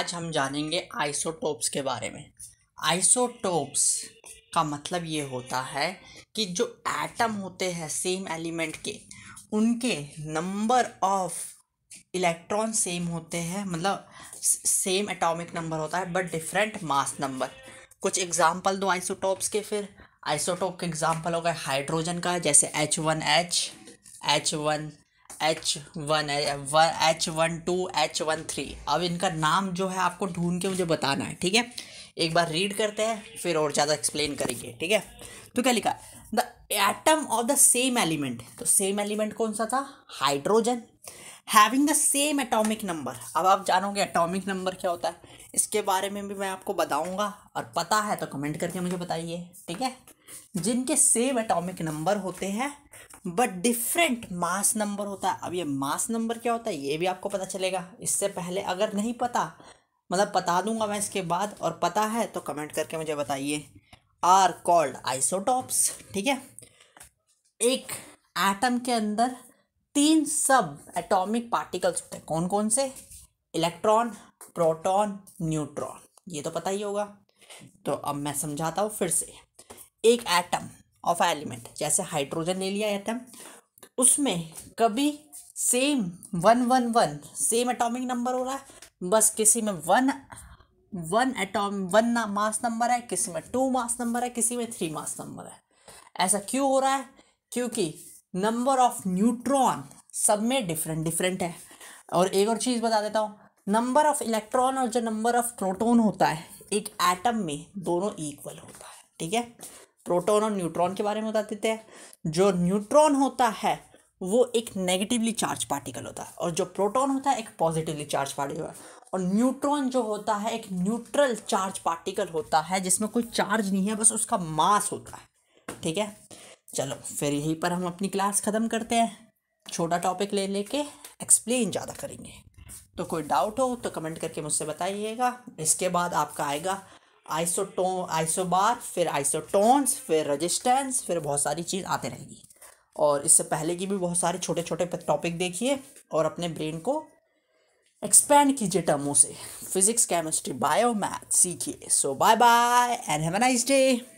आज हम जानेंगे आइसोटोप्स के बारे में आइसोटोप्स का मतलब ये होता है कि जो एटम होते हैं सेम एलिमेंट के उनके नंबर ऑफ इलेक्ट्रॉन सेम होते हैं मतलब सेम एटॉमिक नंबर होता है बट डिफरेंट मास नंबर कुछ एग्जांपल दो आइसोटोप्स के फिर आइसोटोप के एग्जांपल हो गए हाइड्रोजन का जैसे H one H H one H one H one two H one three अब इनका नाम जो है आपको ढूंढ के मुझे बताना है ठीक है एक बार रीड करते हैं फिर और ज़्यादा एक्सप्लेन करेंगे ठीक है तो क्या लिखा the atom of the same element तो सेम एलिमेंट कौन सा था hydrogen having the same atomic number अब आप जानोगे एटॉमिक नंबर क्या होता है इसके बारे में भी मैं आपको बताऊंगा और पता है तो कमेंट करके मुझे बताइए ठीक है जिनके सेम एटॉमिक नंबर होते हैं बट डिफरेंट मास नंबर होता है अब ये मास नंबर क्या होता है ये भी आपको पता चलेगा इससे पहले अगर नहीं पता मतलब बता दूंगा मैं इसके बाद और पता है तो कमेंट करके मुझे बताइए आर कॉल्ड आइसोटॉप्स ठीक है एक एटम के अंदर तीन सब एटॉमिक पार्टिकल्स होते हैं कौन कौन से इलेक्ट्रॉन प्रोटॉन न्यूट्रॉन ये तो पता ही होगा तो अब मैं समझाता हूँ फिर से एक एटम ऑफ एलिमेंट जैसे हाइड्रोजन ले लिया एटम तो उसमें कभी same one one one same atomic number हो रहा है बस किसी में वन वन एटॉम वन ना मास नंबर है किसी में टू मास नंबर है किसी में थ्री मास नंबर है ऐसा क्यों हो रहा है क्योंकि नंबर ऑफ न्यूट्रॉन सब में डिफरेंट डिफरेंट है और एक और चीज़ बता देता हूँ नंबर ऑफ इलेक्ट्रॉन और जो नंबर ऑफ प्रोटोन होता है एक एटम में दोनों इक्वल होता है ठीक है प्रोटोन और न्यूट्रॉन के बारे में बता देते हैं जो न्यूट्रॉन होता है वो एक नेगेटिवली चार्ज पार्टिकल होता है और जो प्रोटॉन होता है एक पॉजिटिवली चार्ज पार्टिकल और न्यूट्रॉन जो होता है एक न्यूट्रल चार्ज पार्टिकल होता है जिसमें कोई चार्ज नहीं है बस उसका मास होता है ठीक है चलो फिर यहीं पर हम अपनी क्लास ख़त्म करते हैं छोटा टॉपिक ले लेके एक्सप्लेन ज़्यादा करेंगे तो कोई डाउट हो तो कमेंट करके मुझसे बताइएगा इसके बाद आपका आएगा आइसोटो आइसोबार फिर आइसोटोन्स फिर रजिस्टेंस फिर बहुत सारी चीज़ आते रहेगी और इससे पहले की भी बहुत सारे छोटे छोटे टॉपिक देखिए और अपने ब्रेन को एक्सपैंड कीजिए टर्मों से फिजिक्स केमिस्ट्री बायो मैथ सीखिए so bye bye and have a nice day